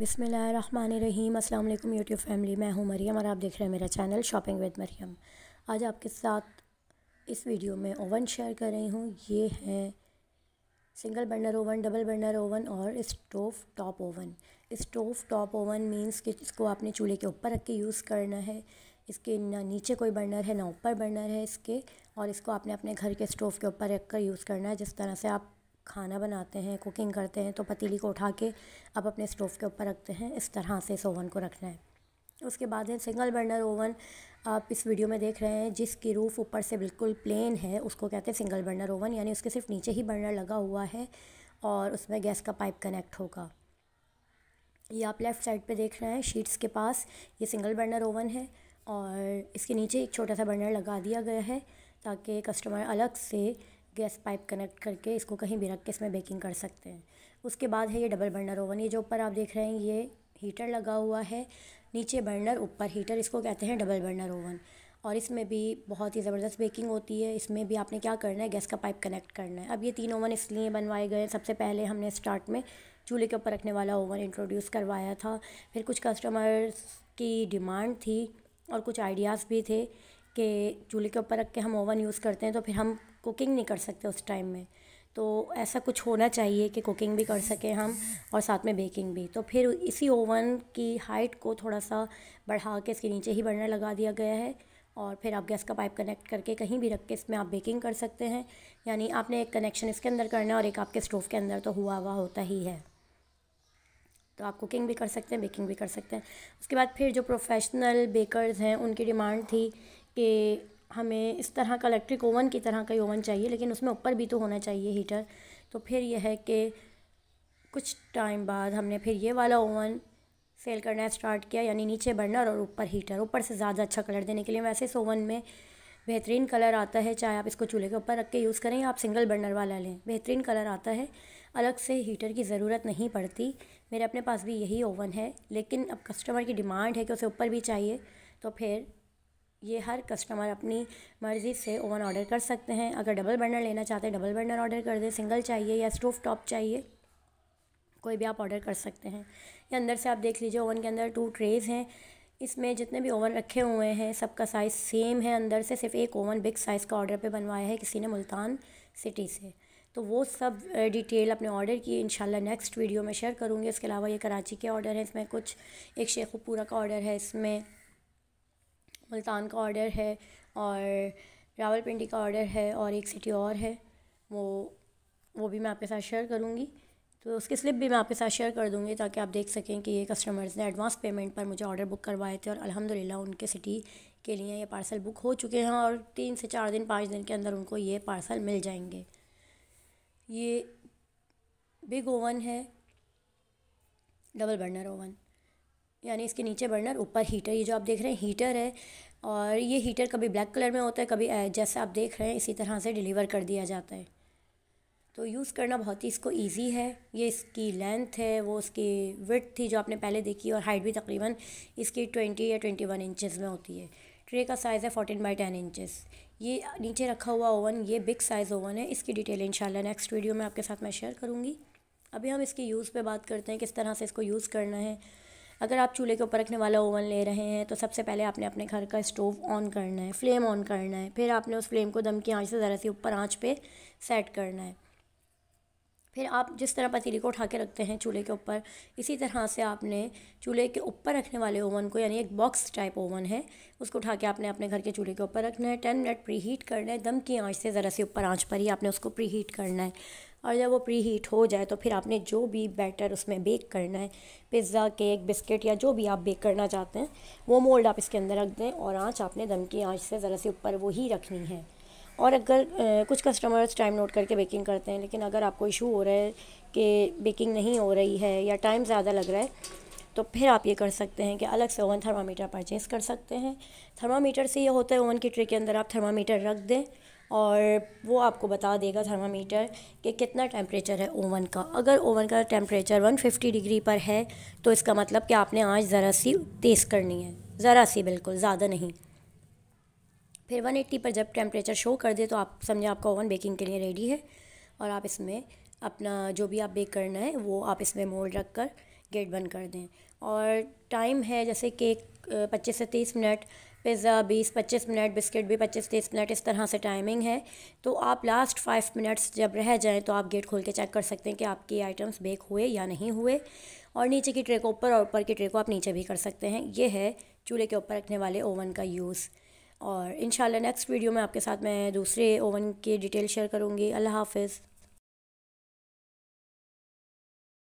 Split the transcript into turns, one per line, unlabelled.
बिसमीम् अल्लाम YouTube family मैं हूं मरियम और आप देख रहे हैं मेरा चैनल शॉपिंग विद मरियम आज आपके साथ इस वीडियो में ओवन शेयर कर रही हूं ये हैं single burner oven double burner oven और stove top oven stove top oven means कि इसको आपने चूल्हे के ऊपर रख के यूज़ करना है इसके ना नीचे कोई बर्नर है ना ऊपर बर्नर है इसके और इसको आपने अपने घर के स्टोव के ऊपर रख कर यूज़ करना है जिस तरह से आप खाना बनाते हैं कुकिंग करते हैं तो पतीली को उठा के आप अपने स्टोव के ऊपर रखते हैं इस तरह से इस ओवन को रखना है उसके बाद है सिंगल बर्नर ओवन आप इस वीडियो में देख रहे हैं जिसकी रूफ़ ऊपर से बिल्कुल प्लेन है उसको कहते हैं सिंगल बर्नर ओवन यानी उसके सिर्फ नीचे ही बर्नर लगा हुआ है और उसमें गैस का पाइप कनेक्ट होगा ये आप लेफ़्ट साइड पे देख रहे हैं शीट्स के पास ये सिंगल बर्नर ओवन है और इसके नीचे एक छोटा सा बर्नर लगा दिया गया है ताकि कस्टमर अलग से गैस पाइप कनेक्ट करके इसको कहीं भी रख के इसमें बेकिंग कर सकते हैं उसके बाद है ये डबल बर्नर ओवन ये जो ऊपर आप देख रहे हैं ये हीटर लगा हुआ है नीचे बर्नर ऊपर हीटर इसको कहते हैं डबल बर्नर ओवन और इसमें भी बहुत ही ज़बरदस्त बेकिंग होती है इसमें भी आपने क्या करना है गैस का पाइप कनेक्ट करना है अब ये तीन ओवन इसलिए बनवाए गए सबसे पहले हमने स्टार्ट में चूल्हे के ऊपर रखने वाला ओवन इंट्रोड्यूस करवाया था फिर कुछ कस्टमर्स की डिमांड थी और कुछ आइडियाज़ भी थे कि चूल्हे के ऊपर रख के हम ओवन यूज़ करते हैं तो फिर हम कुकिंग नहीं कर सकते उस टाइम में तो ऐसा कुछ होना चाहिए कि कुकिंग भी कर सकें हम और साथ में बेकिंग भी तो फिर इसी ओवन की हाइट को थोड़ा सा बढ़ा के इसके नीचे ही बर्नर लगा दिया गया है और फिर आप गैस का पाइप कनेक्ट करके कहीं भी रख के इसमें आप बेकिंग कर सकते हैं यानी आपने एक कनेक्शन इसके अंदर करना है और एक आपके स्टोव के अंदर तो हुआ हुआ होता ही है तो आप कुकिंग भी कर सकते हैं बेकिंग भी कर सकते हैं उसके बाद फिर जो प्रोफेशनल बेकर्स हैं उनकी डिमांड थी कि हमें इस तरह का इलेक्ट्रिक ओवन की तरह का ही ओवन चाहिए लेकिन उसमें ऊपर भी तो होना चाहिए हीटर तो फिर यह है कि कुछ टाइम बाद हमने फिर ये वाला ओवन सेल करना स्टार्ट किया यानी नीचे बर्नर और ऊपर हीटर ऊपर से ज़्यादा अच्छा कलर देने के लिए वैसे इस ओवन में बेहतरीन कलर आता है चाहे आप इसको चूल्हे के ऊपर रख के यूज़ करें या आप सिंगल बर्नर वाला लें बेहतरीन कलर आता है अलग से हीटर की ज़रूरत नहीं पड़ती मेरे अपने पास भी यही ओवन है लेकिन अब कस्टमर की डिमांड है कि उसे ऊपर भी चाहिए तो फिर ये हर कस्टमर अपनी मर्ज़ी से ओवन ऑर्डर कर सकते हैं अगर डबल बर्नर लेना चाहते हैं डबल बर्नर ऑर्डर कर दें सिंगल चाहिए या स्टोव टॉप चाहिए कोई भी आप ऑर्डर कर सकते हैं या अंदर से आप देख लीजिए ओवन के अंदर टू ट्रेज हैं इसमें जितने भी ओवन रखे हुए हैं सबका साइज़ सेम है अंदर से सिर्फ एक ओवन बिग साइज़ का ऑर्डर पे बनवाया है किसी ने मुल्तान सिटी से तो वो सब डिटेल अपने ऑर्डर की इंशाल्लाह नेक्स्ट वीडियो में शेयर करूँगी इसके अलावा ये कराची के ऑर्डर है इसमें कुछ एक शेखुपुरा का ऑर्डर है इसमें मुल्तान का ऑर्डर है और रावलपिंडी का ऑर्डर है और एक सिटी और है वो वो भी मैं आपके साथ शेयर करूँगी तो उसकी स्लिप भी मैं आपके साथ शेयर कर दूँगी ताकि आप देख सकें कि ये कस्टमर्स ने एडवांस पेमेंट पर मुझे ऑर्डर बुक करवाए थे और अलहमदिल्ला उनके सिटी के लिए ये पार्सल बुक हो चुके हैं और तीन से चार दिन पाँच दिन के अंदर उनको ये पार्सल मिल जाएंगे ये बिग ओवन है डबल बर्नर ओवन यानी इसके नीचे बर्नर ऊपर हीटर ये जो आप देख रहे हैं हीटर है और ये हीटर कभी ब्लैक कलर में होता है कभी जैसा आप देख रहे हैं इसी तरह से डिलीवर कर दिया जाता है तो यूज़ करना बहुत ही इसको ईजी है ये इसकी लेंथ है वो उसकी विथ थी जो आपने पहले देखी और हाइट भी तकरीबन इसकी ट्वेंटी या ट्वेंटी वन इंचज़ में होती है ट्रे का साइज़ है फोर्टीन बाई टेन इंचज़ ये नीचे रखा हुआ ओवन ये बिग साइज़ ओवन है इसकी डिटेल इंशाल्लाह नेक्स्ट वीडियो में आपके साथ मैं शेयर करूँगी अभी हम इसके यूज़ पर बात करते हैं किस तरह से इसको यूज़ करना है अगर आप चूल्हे के ऊपर रखने वाला ओवन ले रहे हैं तो सबसे पहले आपने अपने घर का स्टोव ऑन करना है फ्लेम ऑन करना है फिर आपने उस फ्लेम को दम की आँच से ज़रा सी ऊपर आँच पर सेट करना है फिर आप जिस तरह पतीली को उठा के रखते हैं चूल्हे के ऊपर इसी तरह से आपने चूल्हे के ऊपर रखने वाले ओवन को यानी एक बॉक्स टाइप ओवन है उसको उठा के आपने अपने घर के चूल्हे के ऊपर रखना है टेन मिनट प्री हीट करना है दम की आँच से ज़रा से ऊपर आँच पर ही आपने उसको प्री हीट करना है और जब वो प्री हीट हो जाए तो फिर आपने जो भी बैटर उसमें बेक करना है पिज़्ज़ा केक बिस्किट या जो भी आप बेक करना चाहते हैं वो मोल्ड आप इसके अंदर रख दें और आँच आपने दम की आँच से ज़रा सी ऊपर वो ही रखनी है और अगर कुछ कस्टमर्स टाइम नोट करके बेकिंग करते हैं लेकिन अगर आपको इशू हो रहा है कि बेकिंग नहीं हो रही है या टाइम ज़्यादा लग रहा है तो फिर आप ये कर सकते हैं कि अलग से ओवन थर्मामीटर परचेज़ कर सकते हैं थर्मामीटर से ये होता है ओवन की ट्रे के अंदर आप थर्मामीटर रख दें और वो आपको बता देगा थर्मामीटर कि कितना टेम्परेचर है ओवन का अगर ओवन का टेम्परेचर 150 डिग्री पर है तो इसका मतलब कि आपने आज ज़रा सी तेज़ करनी है ज़रा सी बिल्कुल ज़्यादा नहीं फिर 180 पर जब टेम्परेचर शो कर दे तो आप समझे आपका ओवन बेकिंग के लिए रेडी है और आप इसमें अपना जो भी आप बेक करना है वो आप इसमें मोल्ड रख कर गेट बंद कर दें और टाइम है जैसे केक पच्चीस से तीस मिनट पिज़्ज़ा बीस पच्चीस मिनट बिस्किट भी पच्चीस तीस मिनट इस तरह से टाइमिंग है तो आप लास्ट फाइव मिनट्स जब रह जाएँ तो आप गेट खोल के चेक कर सकते हैं कि आपकी आइटम्स बेक हुए या नहीं हुए और नीचे की ट्रे को ऊपर और ऊपर की ट्रे को आप नीचे भी कर सकते हैं ये है चूल्हे के ऊपर रखने वाले ओवन का यूज़ और इन नेक्स्ट वीडियो में आपके साथ मैं दूसरे ओवन की डिटेल शेयर करूँगी अल्लाह हाफिज़